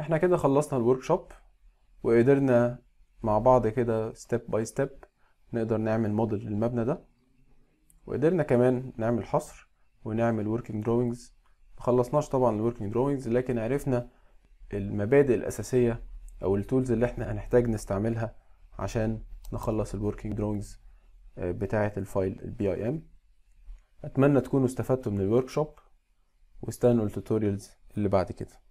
احنا كده خلصنا الورك شوب وقدرنا مع بعض كده ستيب باي ستيب نقدر نعمل موديل للمبنى ده وقدرنا كمان نعمل حصر ونعمل وركينج دروينجز مخلصناش طبعا الوركينج دروينجز لكن عرفنا المبادئ الاساسيه او التولز اللي احنا هنحتاج نستعملها عشان نخلص الوركينج دروينجز آه، بتاعه الفايل البي اي ام اتمنى تكونوا استفدتوا من الورك شوب واستنوا التوتوريالز اللي بعد كده